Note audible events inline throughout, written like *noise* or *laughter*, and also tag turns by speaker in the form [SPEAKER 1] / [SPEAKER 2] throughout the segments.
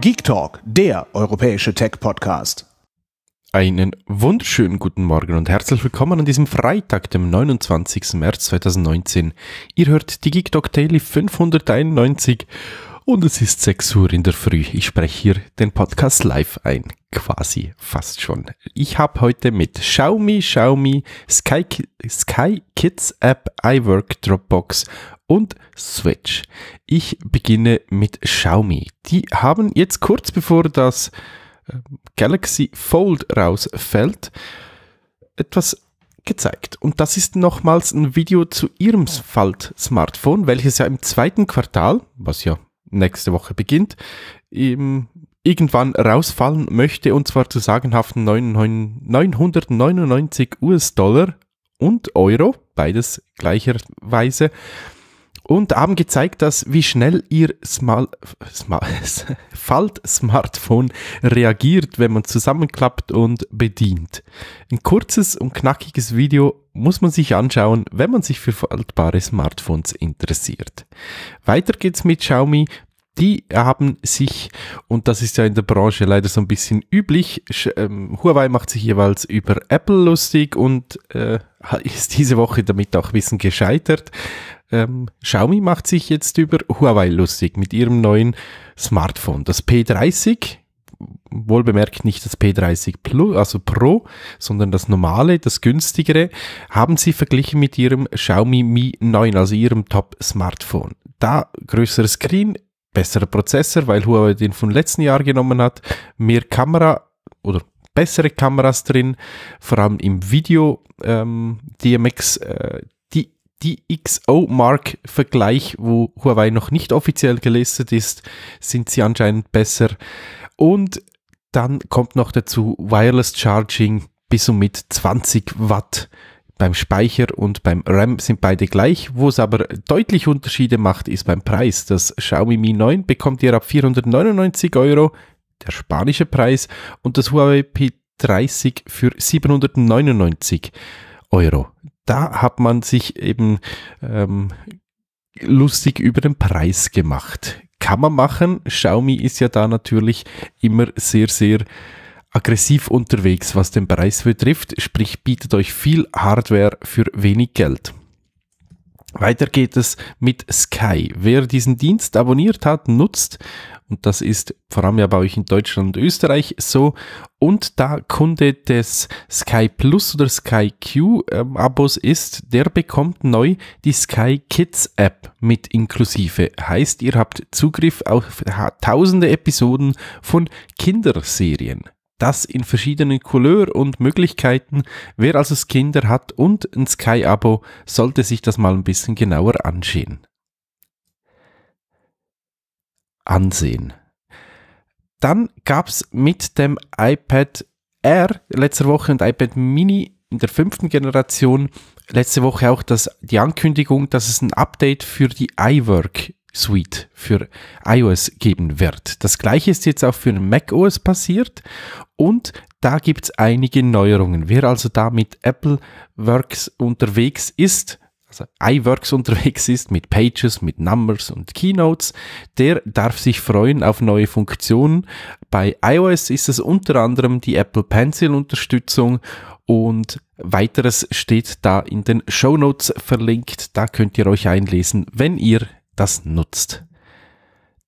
[SPEAKER 1] Geek Talk, der europäische Tech-Podcast. Einen wunderschönen guten Morgen und herzlich willkommen an diesem Freitag, dem 29. März 2019. Ihr hört die Geek Talk Daily 591 und es ist 6 Uhr in der Früh. Ich spreche hier den Podcast live ein, quasi fast schon. Ich habe heute mit Xiaomi, Xiaomi, Sky, Sky Kids App, iWork, Dropbox und Switch. Ich beginne mit Xiaomi. Die haben jetzt kurz bevor das äh, Galaxy Fold rausfällt, etwas gezeigt. Und das ist nochmals ein Video zu ihrem Fold-Smartphone, welches ja im zweiten Quartal, was ja nächste Woche beginnt, irgendwann rausfallen möchte und zwar zu sagenhaften 999 US-Dollar und Euro, beides gleicherweise und haben gezeigt, dass wie schnell ihr Smal Smal *laughs* Falt-Smartphone reagiert, wenn man zusammenklappt und bedient. Ein kurzes und knackiges Video muss man sich anschauen, wenn man sich für faltbare Smartphones interessiert. Weiter geht's mit Xiaomi. Die haben sich, und das ist ja in der Branche leider so ein bisschen üblich, ähm, Huawei macht sich jeweils über Apple lustig und äh, *laughs* ist diese Woche damit auch ein bisschen gescheitert. Ähm, Xiaomi macht sich jetzt über Huawei lustig mit ihrem neuen Smartphone. Das P30, wohl bemerkt nicht das P30 Plus, also Pro, sondern das normale, das günstigere, haben sie verglichen mit ihrem Xiaomi Mi 9, also ihrem Top-Smartphone. Da größeres Screen, besserer Prozessor, weil Huawei den von letzten Jahr genommen hat, mehr Kamera oder bessere Kameras drin, vor allem im Video ähm, DMX äh, die XO-Mark-Vergleich, wo Huawei noch nicht offiziell gelistet ist, sind sie anscheinend besser. Und dann kommt noch dazu Wireless Charging bis und mit 20 Watt. Beim Speicher und beim RAM sind beide gleich. Wo es aber deutlich Unterschiede macht, ist beim Preis. Das Xiaomi Mi 9 bekommt ihr ab 499 Euro, der spanische Preis, und das Huawei P30 für 799 Euro da hat man sich eben ähm, lustig über den Preis gemacht. Kann man machen. Xiaomi ist ja da natürlich immer sehr, sehr aggressiv unterwegs, was den Preis betrifft, sprich bietet euch viel Hardware für wenig Geld. Weiter geht es mit Sky. Wer diesen Dienst abonniert hat, nutzt, und das ist vor allem ja bei euch in Deutschland und Österreich so, und da Kunde des Sky Plus oder Sky Q ähm, Abos ist, der bekommt neu die Sky Kids App mit inklusive. Heißt, ihr habt Zugriff auf tausende Episoden von Kinderserien das in verschiedenen Couleur und Möglichkeiten. Wer also Kinder hat und ein Sky-Abo, sollte sich das mal ein bisschen genauer ansehen. Ansehen. Dann gab es mit dem iPad Air letzte Woche und iPad Mini in der fünften Generation letzte Woche auch das, die Ankündigung, dass es ein Update für die iWork Suite für iOS geben wird. Das gleiche ist jetzt auch für macOS passiert und da gibt es einige Neuerungen. Wer also da mit Apple Works unterwegs ist, also iWorks *laughs* unterwegs ist mit Pages, mit Numbers und Keynotes, der darf sich freuen auf neue Funktionen. Bei iOS ist es unter anderem die Apple Pencil Unterstützung und weiteres steht da in den Show Notes verlinkt. Da könnt ihr euch einlesen, wenn ihr das nutzt.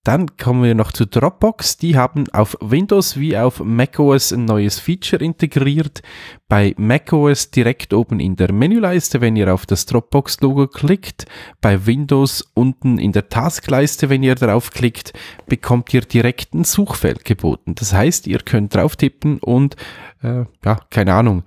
[SPEAKER 1] Dann kommen wir noch zu Dropbox. Die haben auf Windows wie auf macOS ein neues Feature integriert. Bei macOS direkt oben in der Menüleiste, wenn ihr auf das Dropbox-Logo klickt. Bei Windows unten in der Taskleiste, wenn ihr draufklickt, bekommt ihr direkt ein Suchfeld geboten. Das heißt, ihr könnt drauf tippen und, äh, ja, keine Ahnung,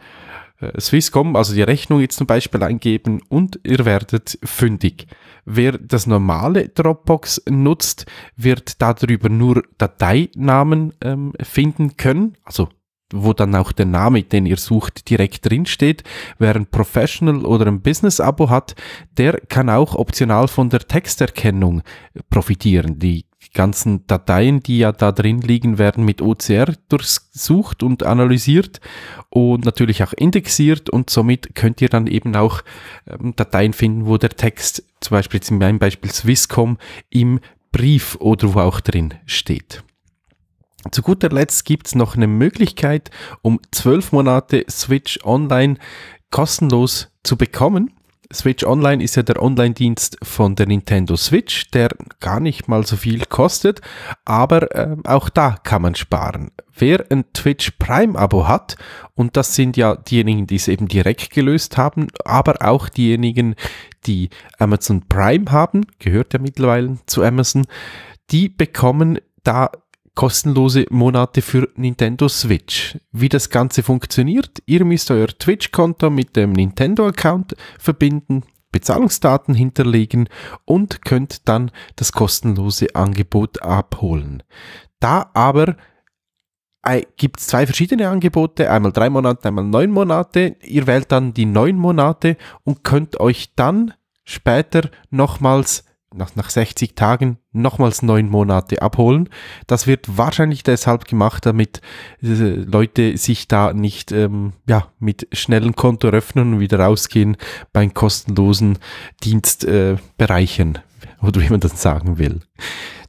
[SPEAKER 1] äh, Swisscom, also die Rechnung jetzt zum Beispiel eingeben und ihr werdet fündig. Wer das normale Dropbox nutzt, wird darüber nur Dateinamen ähm, finden können, also wo dann auch der Name, den ihr sucht, direkt drin steht. Wer ein Professional oder ein Business Abo hat, der kann auch optional von der Texterkennung profitieren. Die die ganzen Dateien, die ja da drin liegen, werden mit OCR durchsucht und analysiert und natürlich auch indexiert und somit könnt ihr dann eben auch ähm, Dateien finden, wo der Text, zum Beispiel jetzt in meinem Beispiel Swisscom, im Brief oder wo auch drin steht. Zu guter Letzt gibt's noch eine Möglichkeit, um zwölf Monate Switch Online kostenlos zu bekommen. Switch Online ist ja der Online-Dienst von der Nintendo Switch, der gar nicht mal so viel kostet, aber äh, auch da kann man sparen. Wer ein Twitch Prime-Abo hat, und das sind ja diejenigen, die es eben direkt gelöst haben, aber auch diejenigen, die Amazon Prime haben, gehört ja mittlerweile zu Amazon, die bekommen da kostenlose Monate für Nintendo Switch. Wie das Ganze funktioniert, ihr müsst euer Twitch-Konto mit dem Nintendo-Account verbinden, Bezahlungsdaten hinterlegen und könnt dann das kostenlose Angebot abholen. Da aber gibt es zwei verschiedene Angebote, einmal drei Monate, einmal neun Monate. Ihr wählt dann die neun Monate und könnt euch dann später nochmals nach, nach 60 Tagen nochmals neun Monate abholen. Das wird wahrscheinlich deshalb gemacht, damit äh, Leute sich da nicht ähm, ja, mit schnellen Konto öffnen und wieder rausgehen beim kostenlosen Dienst äh, bereichern oder wie man das sagen will.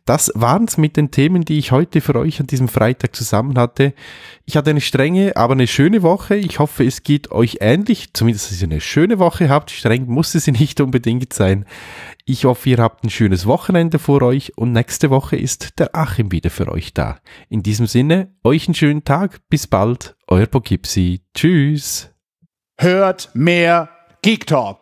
[SPEAKER 1] Das waren es mit den Themen, die ich heute für euch an diesem Freitag zusammen hatte. Ich hatte eine strenge, aber eine schöne Woche. Ich hoffe, es geht euch ähnlich. Zumindest, dass ihr eine schöne Woche habt. Streng musste sie *laughs* nicht unbedingt sein. Ich hoffe, ihr habt ein schönes Wochenende vor euch und nächste Woche ist der Achim wieder für euch da. In diesem Sinne, euch einen schönen Tag. Bis bald. Euer Poughkeepsie. Tschüss. Hört mehr Geek Talk.